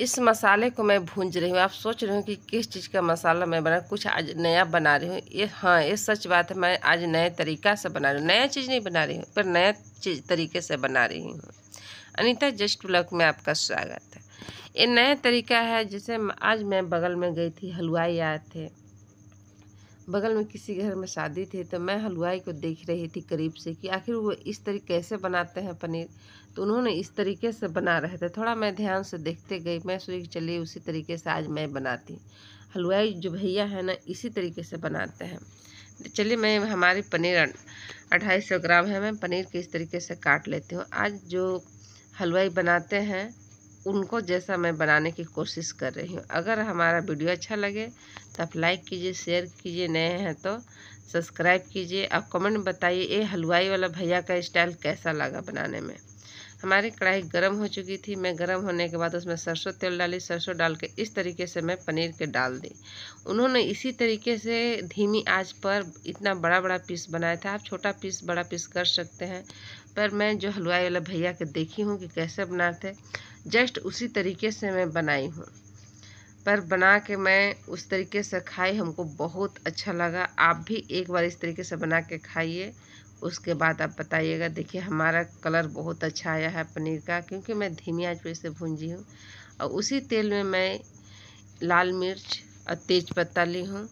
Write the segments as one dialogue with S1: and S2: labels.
S1: इस मसाले को मैं भूंज रही हूँ आप सोच रहे हो कि किस चीज़ का मसाला मैं बना कुछ आज नया बना रही हूँ ये हाँ ये सच बात है मैं आज नए तरीका से बना रही हूँ नया चीज़ नहीं बना रही हूँ पर नया चीज तरीके से बना रही हूँ अनीता जस्ट ब्लॉक में आपका स्वागत है ये नया तरीका है जिसे आज मैं बगल में गई थी हलवाई आए थे बगल में किसी घर में शादी थी तो मैं हलवाई को देख रही थी करीब से कि आखिर वो इस तरीके कैसे बनाते हैं पनीर तो उन्होंने इस तरीके से बना रहे थे थोड़ा मैं ध्यान से देखते गई मैं सोची चलिए उसी तरीके से आज मैं बनाती हलवाई जो भैया है ना इसी तरीके से बनाते हैं चलिए मैं हमारी पनीर अढ़ाई सौ ग्राम है मैं पनीर के इस तरीके से काट लेती हूँ आज जो हलवाई बनाते हैं उनको जैसा मैं बनाने की कोशिश कर रही हूँ अगर हमारा वीडियो अच्छा लगे तो आप लाइक कीजिए शेयर कीजिए नए हैं तो सब्सक्राइब कीजिए आप कमेंट बताइए ये हलवाई वाला भैया का स्टाइल कैसा लगा बनाने में हमारी कढ़ाई गर्म हो चुकी थी मैं गर्म होने के बाद उसमें सरसों तेल डाली सरसों डाल के इस तरीके से मैं पनीर के डाल दी उन्होंने इसी तरीके से धीमी आंच पर इतना बड़ा बड़ा पीस बनाया था आप छोटा पीस बड़ा पीस कर सकते हैं पर मैं जो हलवाई वाला भैया के देखी हूँ कि कैसे बनाते जस्ट उसी तरीके से मैं बनाई हूँ पर बना के मैं उस तरीके से खाई हमको बहुत अच्छा लगा आप भी एक बार इस तरीके से बना के खाइए उसके बाद आप बताइएगा देखिए हमारा कलर बहुत अच्छा आया है पनीर का क्योंकि मैं धीमी आंच पे इसे भूंजी हूँ और उसी तेल में मैं लाल मिर्च और तेज पत्ता ली हूँ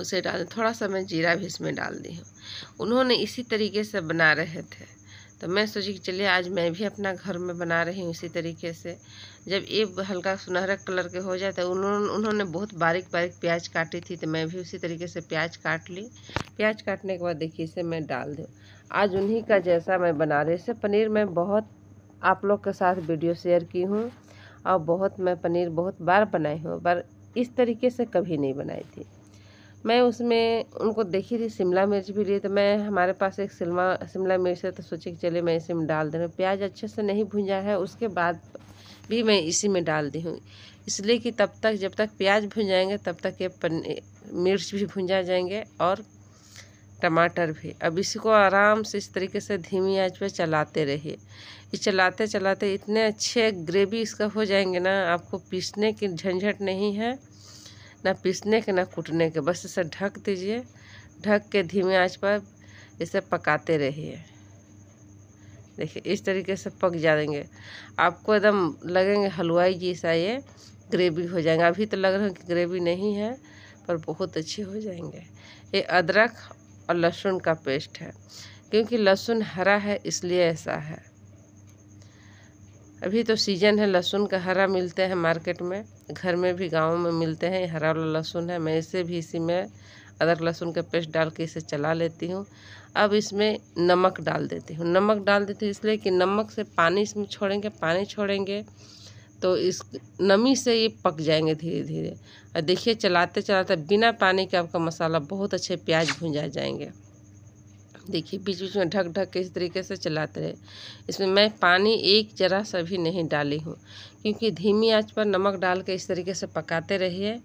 S1: उसे डाल थोड़ा सा मैं जीरा भी इसमें डाल दी हूँ उन्होंने इसी तरीके से बना रहे थे तो मैं सोची कि चलिए आज मैं भी अपना घर में बना रही हूँ इसी तरीके से जब ये हल्का सुनहरा कलर के हो जाए तो उन्होंने उन्होंने बहुत बारीक बारीक प्याज काटी थी तो मैं भी उसी तरीके से प्याज काट ली प्याज काटने के बाद देखिए इसे मैं डाल दूँ आज उन्हीं का जैसा मैं बना रही इसे पनीर मैं बहुत आप लोग के साथ वीडियो शेयर की हूँ और बहुत मैं पनीर बहुत बार बनाई हूँ पर इस तरीके से कभी नहीं बनाई थी मैं उसमें उनको देखी थी शिमला मिर्च भी ली तो मैं हमारे पास एक शिमला शिमला मिर्च है तो सोचे कि चले मैं इसी में डाल दे रहा प्याज अच्छे से नहीं भुंजा है उसके बाद भी मैं इसी में डाल दी हूँ इसलिए कि तब तक जब तक प्याज भुन जाएंगे तब तक ये पन मिर्च भी भुंजा जाएंगे और टमाटर भी अब इसी को आराम से इस तरीके से धीमी आँच पर चलाते रहिए इस चलाते चलाते इतने अच्छे ग्रेवी इसका हो जाएंगे ना आपको पीसने की झंझट नहीं है ना पीसने के ना कूटने के बस इसे ढक दीजिए ढक के धीमे आंच पर इसे पकाते रहिए देखिए इस तरीके से पक जाएंगे आपको एकदम लगेंगे हलवाई जैसा ये ग्रेवी हो जाएंगे अभी तो लग रहा है कि ग्रेवी नहीं है पर बहुत अच्छे हो जाएंगे ये अदरक और लहसुन का पेस्ट है क्योंकि लहसुन हरा है इसलिए ऐसा है अभी तो सीजन है लहसुन का हरा मिलते हैं मार्केट में घर में भी गाँव में मिलते हैं हरा वाला लहसुन है मैं इसे भी इसी में अदरक लहसुन का पेस्ट डाल के इसे चला लेती हूँ अब इसमें नमक डाल देती हूँ नमक डाल देती हूँ इसलिए कि नमक से पानी इसमें छोड़ेंगे पानी छोड़ेंगे तो इस नमी से ये पक जाएंगे धीरे धीरे और देखिए चलाते चलाते बिना पानी के आपका मसाला बहुत अच्छे प्याज भुंजा जाएंगे देखिए बीच बीच में ढक ढक के इस तरीके से चलाते रहे इसमें मैं पानी एक जरा सा भी नहीं डाली हूँ क्योंकि धीमी आंच पर नमक डाल के इस तरीके से पकाते रहिए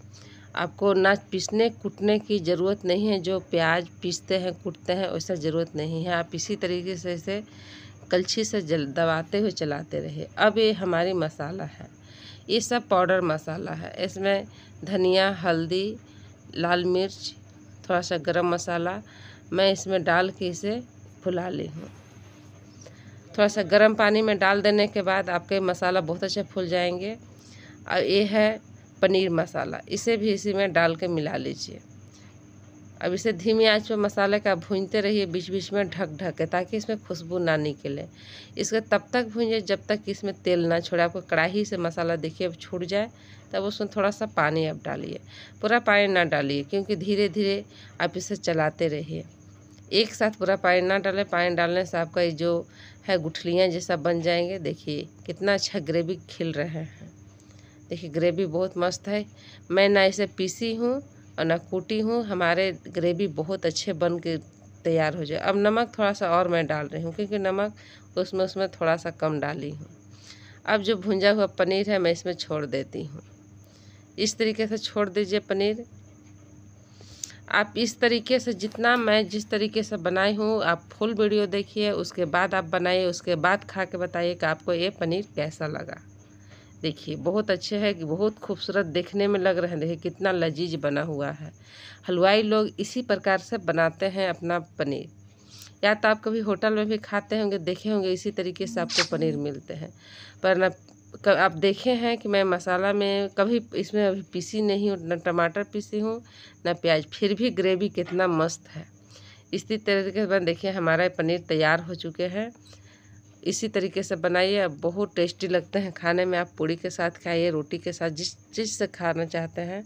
S1: आपको ना पीसने कूटने की ज़रूरत नहीं है जो प्याज पीसते हैं कूटते हैं वैसा ज़रूरत नहीं है आप इसी तरीके से इसे कलछी से जल दबाते हुए चलाते रहिए अब ये हमारी मसाला है ये सब पाउडर मसाला है इसमें धनिया हल्दी लाल मिर्च थोड़ा सा गरम मसाला मैं इसमें डाल के इसे फुला ली हूँ थोड़ा सा गर्म पानी में डाल देने के बाद आपके मसाला बहुत अच्छे फूल जाएंगे और ये है पनीर मसाला इसे भी इसी में डाल के मिला लीजिए अब इसे धीमी आंच पर मसाले का भूनते रहिए बीच बीच में ढक ढक के ताकि इसमें खुशबू ना निकले इसको तब तक भूनिए जब तक कि इसमें तेल ना छोड़े आपको कढ़ाई से मसाला देखिए अब छूट जाए तब उसमें थोड़ा सा पानी आप डालिए पूरा पानी ना डालिए क्योंकि धीरे धीरे आप इसे चलाते रहिए एक साथ पूरा पानी ना डालें पानी डालने से आपका ये जो है गुठलियाँ जैसा बन जाएंगे देखिए कितना अच्छा ग्रेवी खिल रहे हैं देखिए ग्रेवी बहुत मस्त है मैं ना इसे पीसी हूँ और कूटी हूँ हमारे ग्रेवी बहुत अच्छे बन के तैयार हो जाए अब नमक थोड़ा सा और मैं डाल रही हूँ क्योंकि नमक उसमें उसमें थोड़ा सा कम डाली हूँ अब जो भुंजा हुआ पनीर है मैं इसमें छोड़ देती हूँ इस तरीके से छोड़ दीजिए पनीर आप इस तरीके से जितना मैं जिस तरीके से बनाई हूँ आप फुल वीडियो देखिए उसके बाद आप बनाइए उसके बाद खा के बताइए कि आपको ये पनीर कैसा लगा देखिए बहुत अच्छे है बहुत खूबसूरत देखने में लग रहे हैं देखिए कितना लजीज बना हुआ है हलवाई लोग इसी प्रकार से बनाते हैं अपना पनीर या तो आप कभी होटल में भी खाते होंगे देखे होंगे इसी तरीके से आपको पनीर मिलते हैं पर ना आप देखे हैं कि मैं मसाला में कभी इसमें अभी पीसी नहीं हूँ ना टमाटर पीसी हूँ ना प्याज फिर भी ग्रेवी कितना मस्त है इसी तरीके से देखिए हमारा पनीर तैयार हो चुके हैं इसी तरीके से बनाइए बहुत टेस्टी लगते हैं खाने में आप पूड़ी के साथ खाइए रोटी के साथ जिस चीज़ से खाना चाहते हैं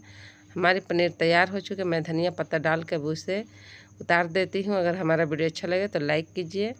S1: हमारी पनीर तैयार हो चुके मैं धनिया पत्ता डाल कर उसे उतार देती हूँ अगर हमारा वीडियो अच्छा लगे तो लाइक कीजिए